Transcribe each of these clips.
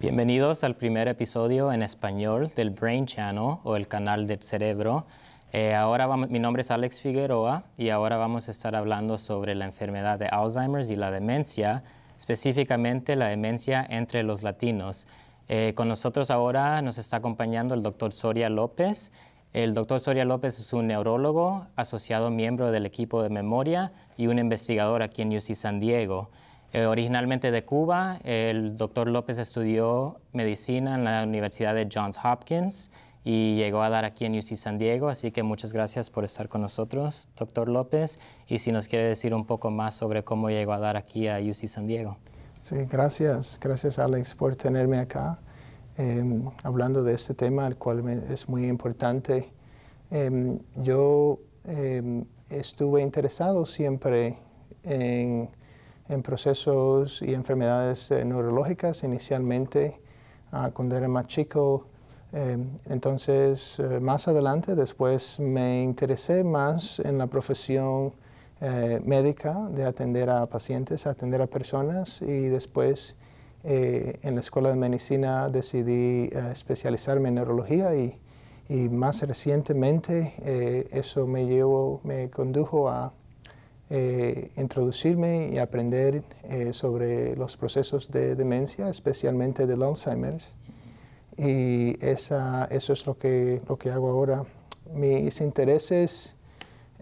Bienvenidos al primer episodio en español del Brain Channel o el canal del cerebro. Eh, ahora mi nombre es Alex Figueroa y ahora vamos a estar hablando sobre la enfermedad de Alzheimer y la demencia, específicamente la demencia entre los latinos. Eh, con nosotros ahora nos está acompañando el doctor Soria López. El doctor Soria López es un neurólogo, asociado miembro del equipo de memoria y un investigador aquí en UC San Diego. Eh, originalmente de Cuba, el doctor López estudió medicina en la Universidad de Johns Hopkins y llegó a dar aquí en UC San Diego, así que muchas gracias por estar con nosotros, doctor López, y si nos quiere decir un poco más sobre cómo llegó a dar aquí a UC San Diego. Sí, gracias, gracias Alex por tenerme acá, em, hablando de este tema, el cual es muy importante. Em, yo em, estuve interesado siempre en en procesos y enfermedades eh, neurológicas inicialmente ah, cuando era más chico. Em, entonces, eh, más adelante, después me interesé más en la profesión eh, médica de atender a pacientes, atender a personas y después en la escuela de medicina decidí especializarme en neurología y, y más recientemente eso me, llevó, me condujo a eh, introducirme y aprender eh, sobre los procesos de demencia, especialmente del Alzheimer's. Y eso es lo que, lo que hago ahora. Mis intereses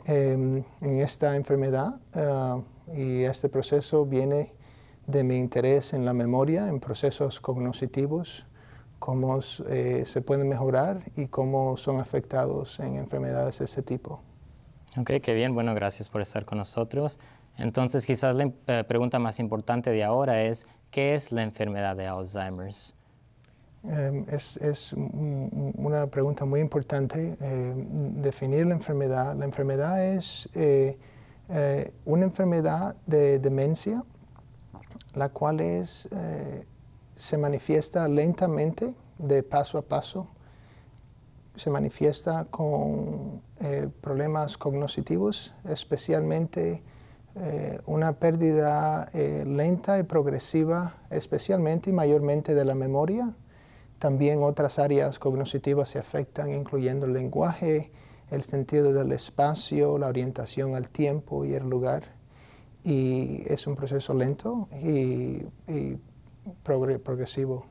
em, en esta enfermedad eh, y este proceso viene de mi interés en la memoria, en procesos cognitivos, cómo se pueden mejorar y cómo son afectados en enfermedades de este tipo. Ok, qué bien. Bueno, gracias por estar con nosotros. Entonces, quizás la eh, pregunta más importante de ahora es, ¿qué es la enfermedad de Alzheimer's? Em, es, una pregunta muy importante. Em, definir la enfermedad. La enfermedad es eh, eh, una enfermedad de demencia, la cual se manifiesta lentamente, de paso a paso, se manifiesta con eh, problemas cognitivos, especialmente eh, una pérdida eh, lenta y progresiva, especialmente y mayormente de la memoria. También otras áreas cognitivas se afectan, incluyendo el lenguaje, el sentido del espacio, la orientación al tiempo y el lugar. Y es un proceso lento y, progresivo.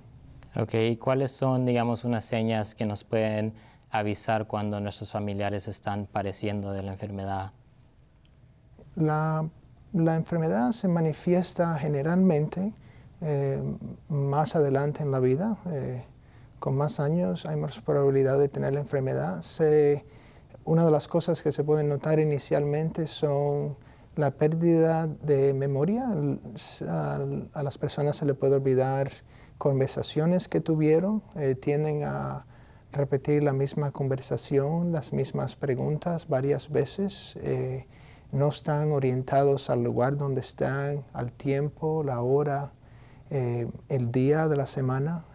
Ok, cuáles son, digamos, unas señas que nos pueden avisar cuando nuestros familiares están padeciendo de la enfermedad? La, enfermedad se manifiesta generalmente eh, más adelante en la vida. Eh, con más años hay más probabilidad de tener la enfermedad. Se, una de las cosas que se pueden notar inicialmente son la pérdida de memoria. A, las personas se le puede olvidar conversaciones que tuvieron, eh, tienden a repetir la misma conversación, las mismas preguntas varias veces. Eh, no están orientados al lugar donde están, al tiempo, la hora, eh, el día de la semana.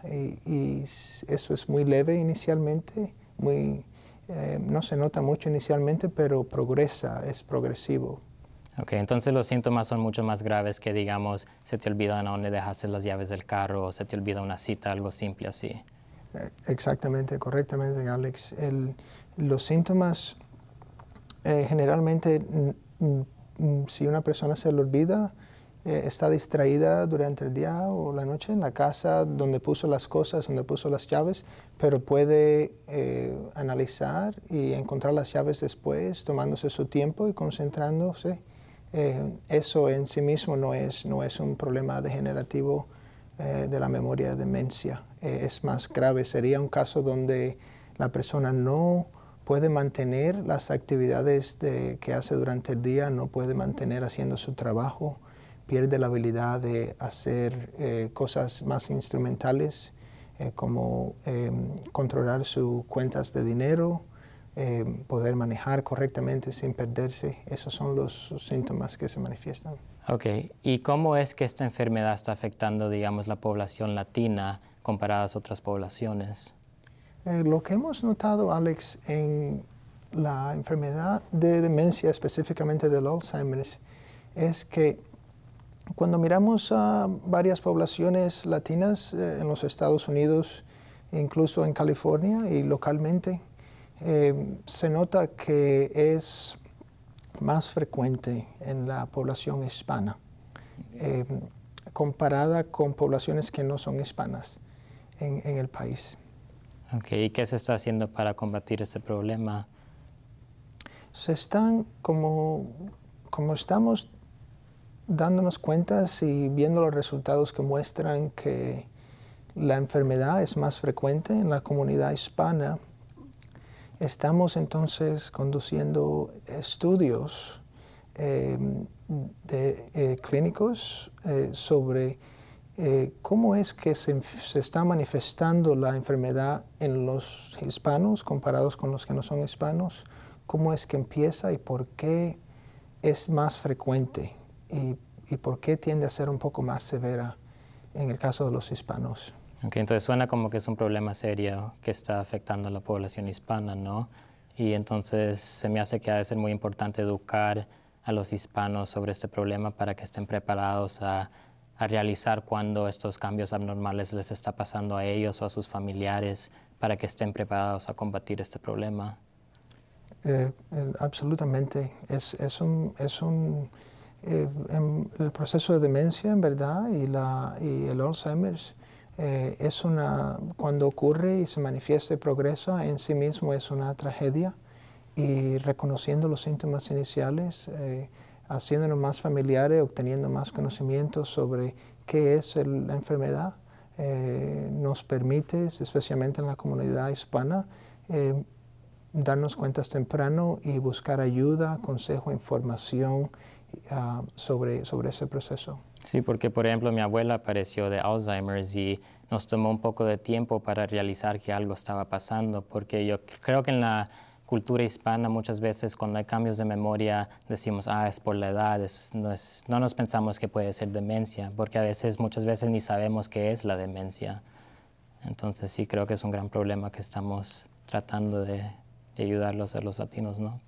Y, eso es muy leve inicialmente, muy, eh, no se nota mucho inicialmente, pero progresa, es progresivo. Ok, entonces los síntomas son mucho más graves que, digamos, se te olvidan a dónde dejaste las llaves del carro o se te olvida una cita, algo simple así. Exactamente, correctamente, Alex. los síntomas, eh, generalmente, mm, mm, mm, si una persona se le olvida, eh, está distraída durante el día o la noche en la casa donde puso las cosas, donde puso las llaves, pero puede eh, analizar y encontrar las llaves después, tomándose su tiempo y concentrándose. eso en sí mismo no es, no es un problema degenerativo eh, de la memoria de demencia. Eh, es más grave, sería un caso donde la persona no puede mantener las actividades que hace durante el día, no puede mantener haciendo su trabajo, pierde la habilidad de hacer eh, cosas más instrumentales, como em, controlar sus cuentas de dinero, eh, poder manejar correctamente sin perderse. Esos son los síntomas que se manifiestan. Ok, ¿y cómo es que esta enfermedad está afectando, digamos, la población latina comparadas a otras poblaciones? Eh, lo que hemos notado, Alex, en la enfermedad de demencia, específicamente del Alzheimer's, es que cuando miramos a varias poblaciones latinas eh, en los Estados Unidos, incluso en California y localmente, Em, se nota que es más frecuente en la población hispana, em, comparada con poblaciones que no son hispanas en, el país. ¿Y qué se está haciendo para combatir ese problema? Se están, como, como estamos dándonos cuentas y viendo los resultados que muestran que la enfermedad es más frecuente en la comunidad hispana, Estamos entonces conduciendo estudios em, de, eh, clínicos eh, sobre eh, cómo es que se, está manifestando la enfermedad en los hispanos comparados con los que no son hispanos, cómo es que empieza y por qué es más frecuente y por qué tiende a ser un poco más severa en el caso de los hispanos. Okay, entonces suena como que es un problema serio que está afectando a la población hispana, ¿no? Y entonces se me hace que ha de ser muy importante educar a los hispanos sobre este problema para que estén preparados a, realizar cuando estos cambios anormales les está pasando a ellos o a sus familiares para que estén preparados a combatir este problema. Eh, absolutamente. Es, un, es un eh, em, el proceso de demencia, en verdad, y, la, y el Alzheimer's eh, es una, cuando ocurre y se manifiesta el progreso, en sí mismo es una tragedia. Y reconociendo los síntomas iniciales, eh, haciéndonos más familiares, obteniendo más conocimiento sobre qué es la enfermedad, eh, nos permite, especialmente en la comunidad hispana, darnos cuentas temprano y buscar ayuda, consejo, información ah, sobre ese proceso. Sí, porque por ejemplo mi abuela apareció de Alzheimer's y nos tomó un poco de tiempo para realizar que algo estaba pasando, porque yo creo que en la cultura hispana muchas veces cuando hay cambios de memoria decimos, ah, es por la edad, no, nos pensamos que puede ser demencia, porque a veces muchas veces ni sabemos qué es la demencia. Entonces sí creo que es un gran problema que estamos tratando de ayudarlos a los latinos, ¿no?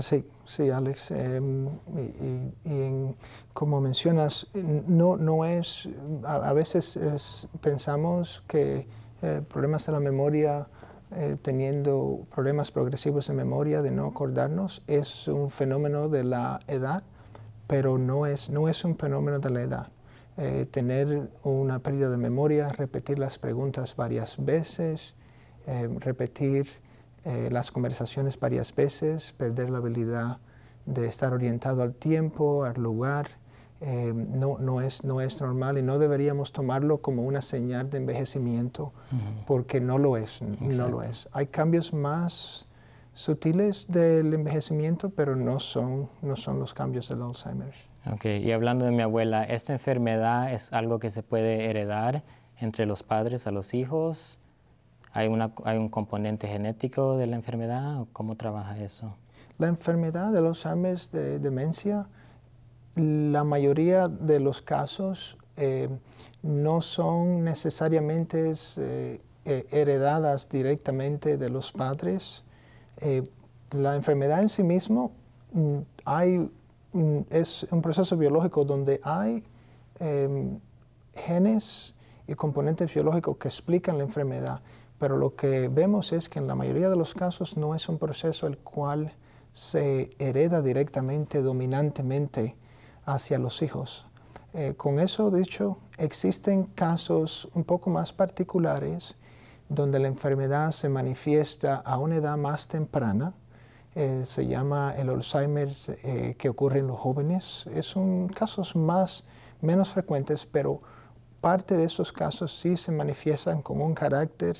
Sí, sí, Alex. Em, y, como mencionas, no, no es, a, veces pensamos que eh, problemas de la memoria, eh, teniendo problemas progresivos de memoria, de no acordarnos, es un fenómeno de la edad, pero no es, no es un fenómeno de la edad. Eh, tener una pérdida de memoria, repetir las preguntas varias veces, repetir eh, las conversaciones varias veces, perder la habilidad de estar orientado al tiempo, al lugar. Eh, no, es, normal y no deberíamos tomarlo como una señal de envejecimiento porque no lo es, no lo es. Hay cambios más sutiles del envejecimiento, pero no son, no son los cambios del Alzheimer. Ok, y hablando de mi abuela, ¿esta enfermedad es algo que se puede heredar entre los padres a los hijos? ¿Hay, un componente genético de la enfermedad cómo trabaja eso? La enfermedad de los Alzheimer de demencia, la mayoría de los casos eh, no son necesariamente eh, eh, heredadas directamente de los padres. la enfermedad en sí mismo mm, es un proceso biológico donde hay em, genes y componentes biológicos que explican la enfermedad, pero lo que vemos es que en la mayoría de los casos no es un proceso el cual se hereda directamente, dominantemente hacia los hijos. Eh, con eso dicho, existen casos un poco más particulares donde la enfermedad se manifiesta a una edad más temprana. Eh, se llama el Alzheimer eh, que ocurre en los jóvenes. Es un casos más, menos frecuentes, pero parte de esos casos sí se manifiestan con un carácter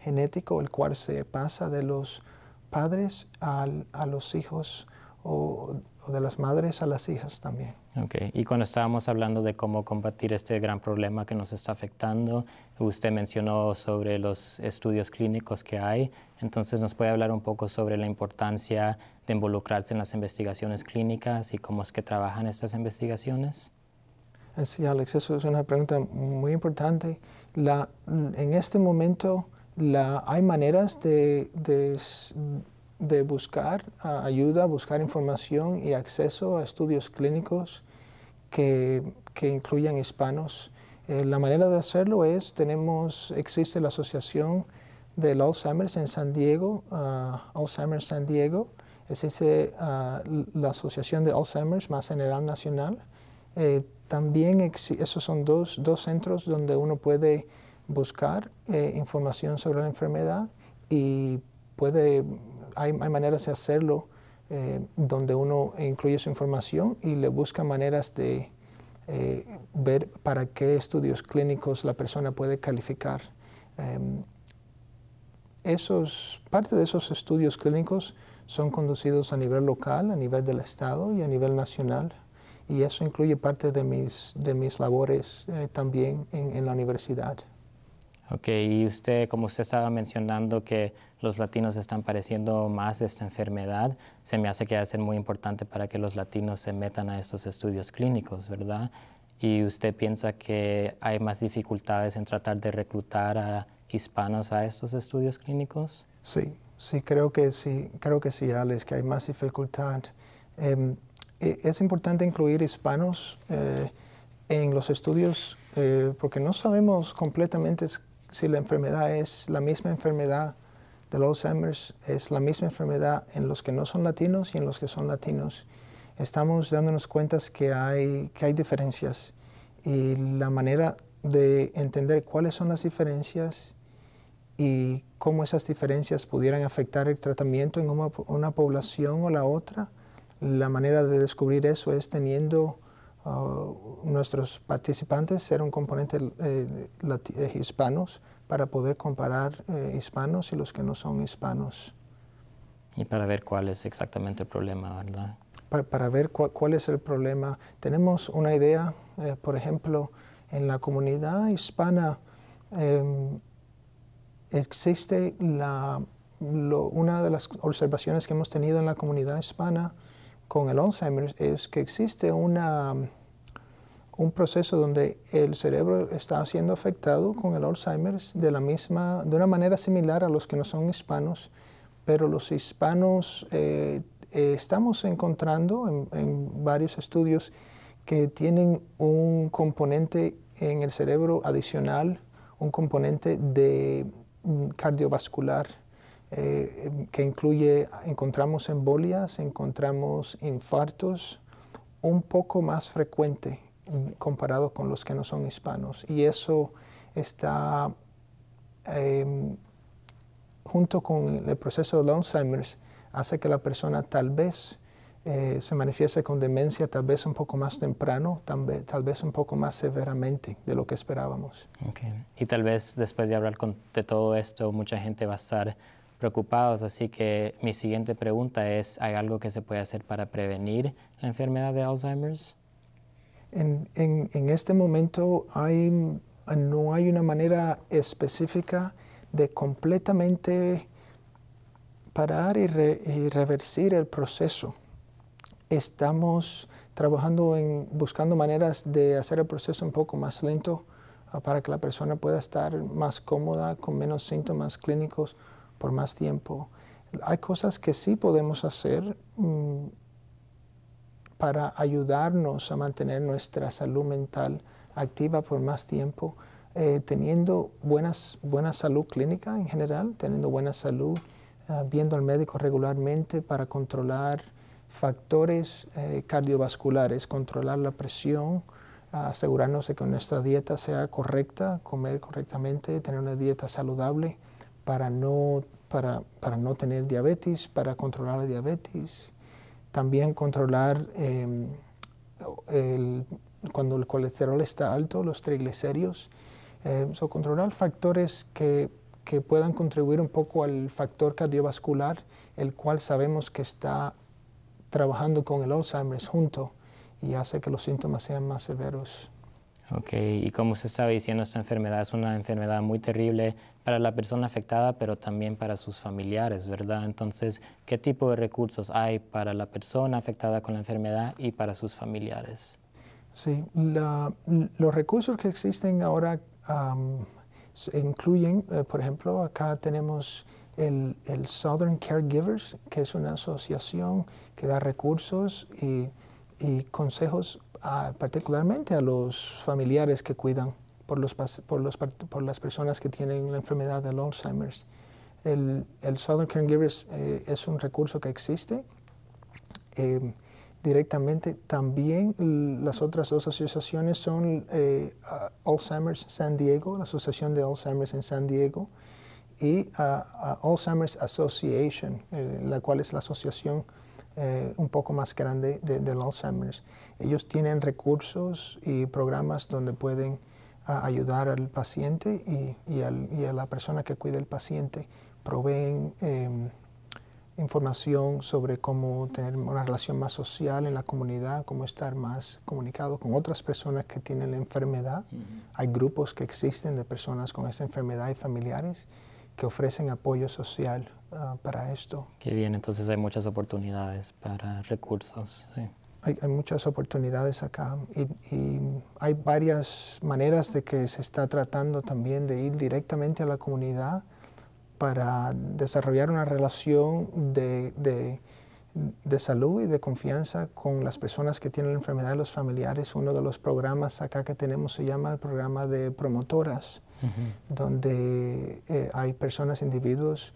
genético, el cual se pasa de los padres a los hijos o, de las madres a las hijas también. Ok, y cuando estábamos hablando de cómo combatir este gran problema que nos está afectando, usted mencionó sobre los estudios clínicos que hay, entonces nos puede hablar un poco sobre la importancia de involucrarse en las investigaciones clínicas y cómo es que trabajan estas investigaciones. Sí, Alex, eso es una pregunta muy importante. en este momento, hay maneras de, buscar ayuda, buscar información y acceso a estudios clínicos que, incluyan hispanos. Eh, la manera de hacerlo es, tenemos, existe la asociación del Alzheimer's en San Diego, Alzheimer Alzheimer's San Diego, existe ah, la Asociación de Alzheimer's más general nacional. Eh, también esos son dos, dos centros donde uno puede buscar eh, información sobre la enfermedad y puede, hay, maneras de hacerlo eh, donde uno incluye su información y le busca maneras de eh, ver para qué estudios clínicos la persona puede calificar. Em, esos, parte de esos estudios clínicos son conducidos a nivel local, a nivel del Estado y a nivel nacional y eso incluye parte de mis, de mis labores también en la universidad. Ok, y usted, como usted estaba mencionando que los latinos están padeciendo más esta enfermedad, se me hace que va a ser muy importante para que los latinos se metan a estos estudios clínicos, ¿verdad? ¿Y usted piensa que hay más dificultades en tratar de reclutar a hispanos a estos estudios clínicos? Sí, sí, creo que sí, creo que sí, Alex, que hay más dificultad. Em, e, es importante incluir hispanos eh, en los estudios eh, porque no sabemos completamente si la enfermedad es la misma enfermedad del Alzheimer, es la misma enfermedad en los que no son latinos y en los que son latinos. Estamos dándonos cuenta que hay, que hay diferencias y la manera de entender cuáles son las diferencias y cómo esas diferencias pudieran afectar el tratamiento en una, una población o la otra, la manera de descubrir eso es teniendo nuestros participantes eran componentes componente eh, eh, hispanos para poder comparar eh, hispanos y los que no son hispanos. Y para ver cuál es exactamente el problema, ¿verdad? Para, ver cuál es el problema. Tenemos una idea, por ejemplo, en la comunidad hispana em, existe la, una de las observaciones que hemos tenido en la comunidad hispana con el Alzheimer es que existe una un proceso donde el cerebro está siendo afectado con el Alzheimer de, la misma, de una manera similar a los que no son hispanos, pero los hispanos eh, eh, estamos encontrando en, varios estudios que tienen un componente en el cerebro adicional, un componente de mm, cardiovascular eh, que incluye, encontramos embolias, encontramos infartos, un poco más frecuente comparado con los que no son hispanos. Y eso está, em, junto con el proceso de Alzheimer's, hace que la persona tal vez eh, se manifieste con demencia, tal vez un poco más temprano, tal vez, un poco más severamente de lo que esperábamos. Y tal vez después de hablar de todo esto, mucha gente va a estar preocupados, así que mi siguiente pregunta es, ¿hay algo que se puede hacer para prevenir la enfermedad de Alzheimer's? En, este momento hay, no hay una manera específica de completamente parar y, re, el proceso. Estamos trabajando en buscando maneras de hacer el proceso un poco más lento ah, para que la persona pueda estar más cómoda, con menos síntomas clínicos por más tiempo. Hay cosas que sí podemos hacer. Mm, para ayudarnos a mantener nuestra salud mental activa por más tiempo, eh, teniendo buenas, buena salud clínica en general, teniendo buena salud, ah, viendo al médico regularmente para controlar factores eh, cardiovasculares, controlar la presión, ah, asegurarnos de que nuestra dieta sea correcta, comer correctamente, tener una dieta saludable para no, para no tener diabetes, para controlar la diabetes. También controlar em, cuando el colesterol está alto, los triglicéridos. Em, controlar factores que, que, puedan contribuir un poco al factor cardiovascular, el cual sabemos que está trabajando con el Alzheimer's junto y hace que los síntomas sean más severos. Okay. Y como usted estaba diciendo, esta enfermedad es una enfermedad muy terrible para la persona afectada, pero también para sus familiares, ¿verdad? Entonces, ¿qué tipo de recursos hay para la persona afectada con la enfermedad y para sus familiares? Sí, los recursos que existen ahora incluyen, eh, por ejemplo, acá tenemos el, Southern Caregivers, que es una asociación que da recursos y, y consejos particularmente a los familiares que cuidan por, los, por, las personas que tienen la enfermedad del Alzheimer's. El, el Southern Caring eh, es un recurso que existe eh, directamente. También las otras dos asociaciones son eh, Alzheimer's San Diego, la Asociación de Alzheimer's en San Diego, y Alzheimer's Association, la cual es la asociación eh, un poco más grande del Alzheimer's. Ellos tienen recursos y programas donde pueden ah, ayudar al paciente y, a la persona que cuida el paciente. Proveen em, información sobre cómo tener una relación más social en la comunidad, cómo estar más comunicado con otras personas que tienen la enfermedad. Hay grupos que existen de personas con esta enfermedad y familiares que ofrecen apoyo social ah, para esto. Qué bien, entonces hay muchas oportunidades para recursos. Sí. Hay, muchas oportunidades acá y, hay varias maneras de que se está tratando también de ir directamente a la comunidad para desarrollar una relación de, de, de salud y de confianza con las personas que tienen la enfermedad de los familiares. Uno de los programas acá que tenemos se llama el programa de promotoras donde eh, hay personas, individuos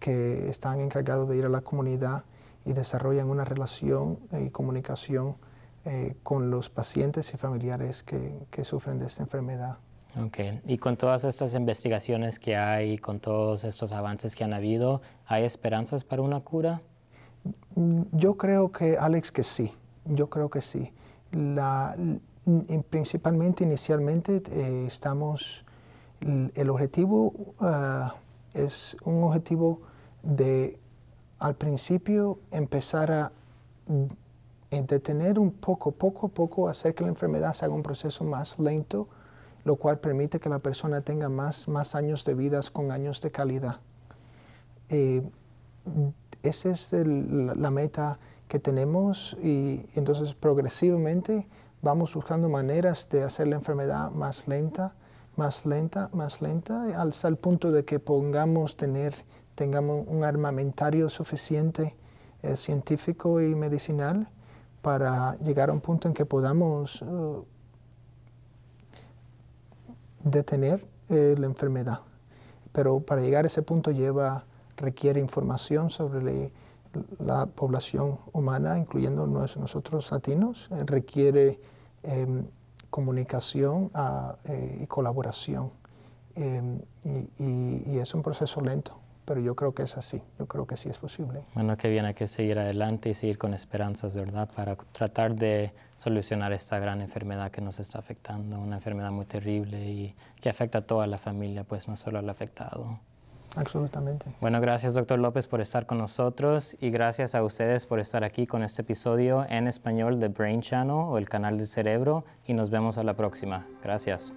que están encargados de ir a la comunidad y desarrollan una relación eh, y comunicación eh, con los pacientes y familiares que, sufren de esta enfermedad. Ok, y con todas estas investigaciones que hay, con todos estos avances que han habido, ¿hay esperanzas para una cura? Mm, yo creo que, Alex, que sí, yo creo que sí. principalmente, inicialmente, estamos Mm, el objetivo ah, es un objetivo de al principio empezar a mm, detener un poco, poco a poco, hacer que la enfermedad se haga un proceso más lento, lo cual permite que la persona tenga más, años de vida con años de calidad. Eh, esa es la meta que tenemos y entonces progresivamente vamos buscando maneras de hacer la enfermedad más lenta, más lenta, más lenta, hasta el punto de que pongamos tener, tengamos un armamentario suficiente eh, científico y medicinal para llegar a un punto en que podamos eh, detener eh, la enfermedad. Pero para llegar a ese punto lleva, requiere información sobre la, población humana, incluyendo nosotros latinos, requiere em, comunicación ah, eh, y colaboración. Em, y, y, es un proceso lento, pero yo creo que es así, yo creo que sí es posible. Bueno, que bien, hay que seguir adelante y seguir con esperanzas, ¿verdad? Para tratar de solucionar esta gran enfermedad que nos está afectando, una enfermedad muy terrible y que afecta a toda la familia, pues no solo al afectado. Absolutamente. Bueno, gracias doctor López por estar con nosotros y gracias a ustedes por estar aquí con este episodio en español de Brain Channel o el canal del cerebro y nos vemos a la próxima. Gracias.